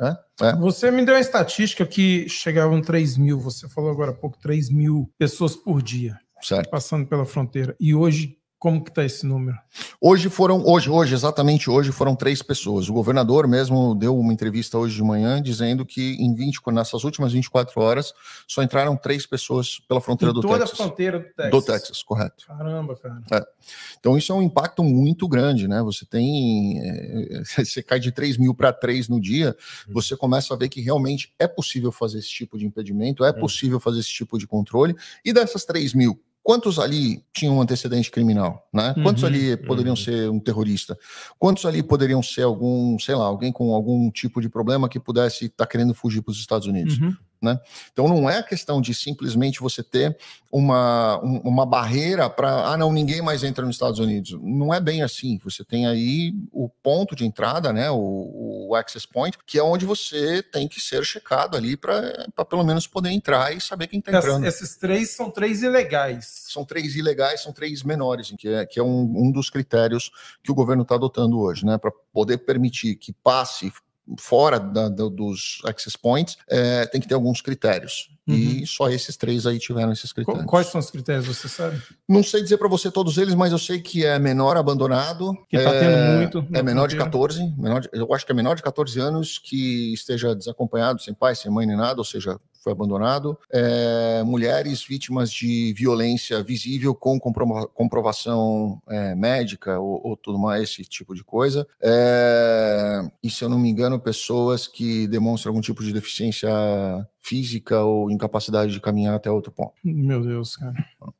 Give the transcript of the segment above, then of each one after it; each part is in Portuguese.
É, é. Você me deu a estatística que chegavam 3 mil, você falou agora há pouco, 3 mil pessoas por dia certo. passando pela fronteira. E hoje como que está esse número? Hoje foram, hoje, hoje, exatamente hoje, foram três pessoas. O governador mesmo deu uma entrevista hoje de manhã dizendo que em 20, nessas últimas 24 horas só entraram três pessoas pela fronteira em do toda Texas. Toda a fronteira do Texas. Do Texas, correto. Caramba, cara. É. Então isso é um impacto muito grande, né? Você tem. É, você cai de 3 mil para 3 no dia, hum. você começa a ver que realmente é possível fazer esse tipo de impedimento, é hum. possível fazer esse tipo de controle. E dessas 3 mil, quantos ali tinham um antecedente criminal, né? Quantos uhum, ali poderiam uhum. ser um terrorista? Quantos ali poderiam ser algum, sei lá, alguém com algum tipo de problema que pudesse estar tá querendo fugir para os Estados Unidos? Uhum. Né? Então não é questão de simplesmente você ter uma, uma barreira para ah não ninguém mais entra nos Estados Unidos. Não é bem assim. Você tem aí o ponto de entrada, né? O, o access point, que é onde você tem que ser checado ali para pelo menos poder entrar e saber quem está entrando. Esses três são três ilegais. São três ilegais, são três menores, que é, que é um, um dos critérios que o governo está adotando hoje, né? Para poder permitir que passe fora da, da, dos access points, é, tem que ter alguns critérios. Uhum. E só esses três aí tiveram esses critérios. Quais são os critérios, você sabe? Não sei dizer para você todos eles, mas eu sei que é menor abandonado. Que está é, tendo muito. É menor de 14, menor de, eu acho que é menor de 14 anos que esteja desacompanhado, sem pai, sem mãe nem nada, ou seja, foi abandonado, é, mulheres vítimas de violência visível com compro comprovação é, médica ou, ou, tudo mais, esse tipo de coisa, é, e se eu não me engano, pessoas que demonstram algum tipo de deficiência física ou incapacidade de caminhar até outro ponto. Meu Deus, cara.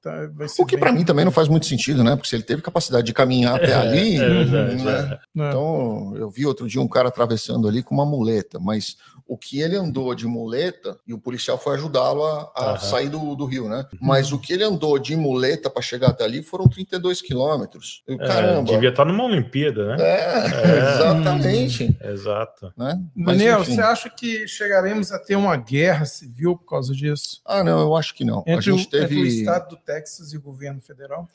Tá, o que para mim também não faz muito sentido, né? Porque se ele teve capacidade de caminhar até é, ali, é, né? é verdade, né? é. Então, eu vi outro dia um cara atravessando ali com uma muleta, mas o que ele andou de muleta e o policial foi ajudá-lo a, a sair do, do, rio, né? Uhum. Mas o que ele andou de muleta para chegar até ali foram 32 quilômetros. É, caramba. devia estar tá numa Olimpíada, né? É, é. exatamente. Hum, exato. Né? Mas, Daniel, enfim. você acha que chegaremos a ter uma guerra guerra civil por causa disso? Ah, não, eu acho que não. Entre, a gente teve... entre o Estado do Texas e o governo federal?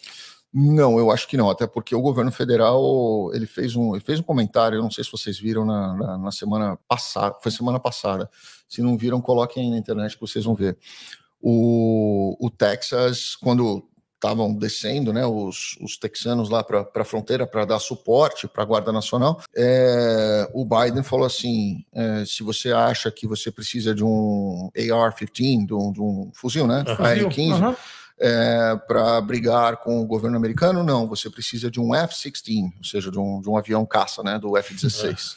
Não, eu acho que não, até porque o governo federal ele fez um, ele fez um comentário, eu não sei se vocês viram na, na, na semana passada, foi semana passada. Se não viram, coloquem aí na internet que vocês vão ver. O, o Texas, quando estavam descendo, né, os, os texanos lá para a fronteira para dar suporte para a Guarda Nacional, é, o Biden falou assim: é, se você acha que você precisa de um AR-15, de, um, de, um, fuzil, né, uhum. AR-15. Uhum. É, para brigar com o governo americano, não. Você precisa de um F-16, ou seja, de um, de um avião caça, né, do F-16.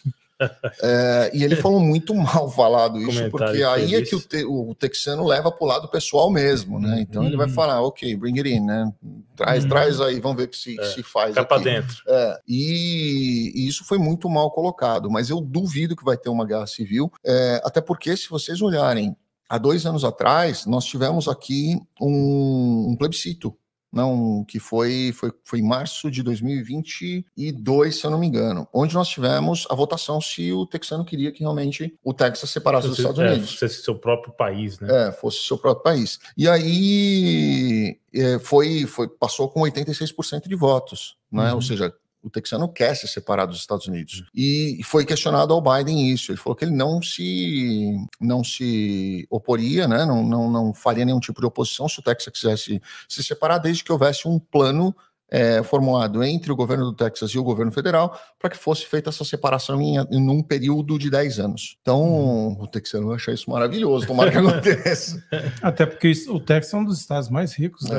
É, e ele falou muito mal falado isso, Comentário porque aí é que o, te, o, texano leva para o lado pessoal mesmo, né? Uhum. Então hum. ele vai uhum. falar, ok, bring it in, né? Traz, hum. traz aí, vamos ver o que se, é, se faz. Fica para dentro. É, e, e, isso foi muito mal colocado, mas eu duvido que vai ter uma guerra civil, é, até porque se vocês olharem, há dois anos atrás, nós tivemos aqui um, um plebiscito não, que foi, foi, foi em março de 2022, se eu não me engano, onde nós tivemos a votação se o texano queria que realmente o Texas separasse dos Estados é, Unidos. Fosse seu próprio país, né? É, fosse seu próprio país. E aí é, foi, foi, passou com 86% de votos, né? Uhum. Ou seja, o texano quer se separar dos Estados Unidos. E foi questionado ao Biden isso. Ele falou que ele não se não se oporia, né? não, não, não faria nenhum tipo de oposição se o Texas quisesse se separar, desde que houvesse um plano é, formulado entre o governo do Texas e o governo federal para que fosse feita essa separação em, em, um período de 10 anos. Então, uhum. o texano acha isso maravilhoso, tomara que aconteça. Até porque o Texas é um dos estados mais ricos. Né?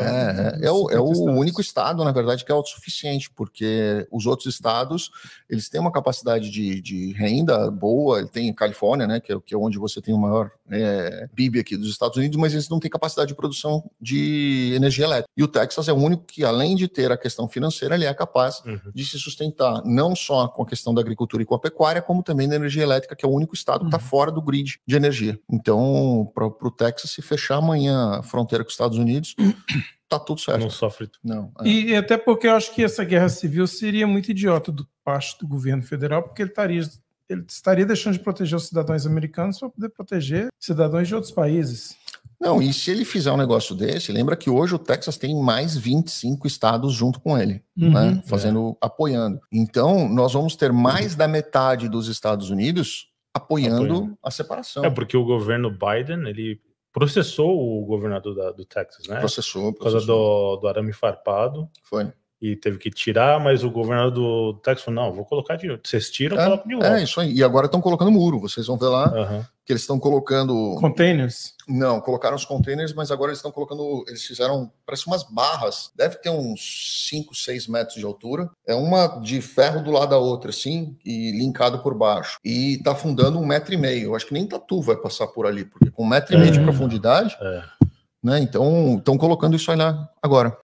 É, é, é, o, é o único estado, na verdade, que é autossuficiente, porque os outros estados, eles têm uma capacidade de, de renda boa, tem Califórnia, né, que é, que é onde você tem o maior é, PIB aqui dos Estados Unidos, mas eles não têm capacidade de produção de energia elétrica. E o Texas é o único que, além de ter a questão financeira, ele é capaz uhum. de se sustentar não só com a questão da agricultura e com a pecuária, como também da energia elétrica, que é o único estado tá uhum. que está fora do grid de energia. Então, para o Texas se fechar amanhã a fronteira com os Estados Unidos, tá tudo certo. Não sofre. Não. É. E, até porque eu acho que essa guerra civil seria muito idiota do parte do governo federal, porque ele estaria, ele estaria deixando de proteger os cidadãos americanos para poder proteger cidadãos de outros países. Não, e se ele fizer um negócio desse, lembra que hoje o Texas tem mais 25 estados junto com ele, uhum, né? É. Fazendo, é. apoiando. Então, nós vamos ter mais uhum. da metade dos Estados Unidos apoiando, apoiando, a separação. É porque o governo Biden, ele processou o governador da, do Texas, né? Processou, processou. Por causa do, do arame farpado. Foi e teve que tirar, mas o governador do Texas falou: não, vou colocar de Vocês tiram, é, coloco de é volta. É, isso aí. E agora estão colocando muro, vocês vão ver lá. Uhum que eles estão colocando. Containers? Não, colocaram os containers, mas agora eles estão colocando. Eles fizeram, parece umas barras, deve ter uns 5, 6 metros de altura. É uma de ferro do lado da outra, assim, e linkado por baixo. E tá fundando um metro e meio. Eu acho que nem tatu vai passar por ali, porque com um metro e meio é. de profundidade. É. Né? Então, estão colocando isso aí lá agora.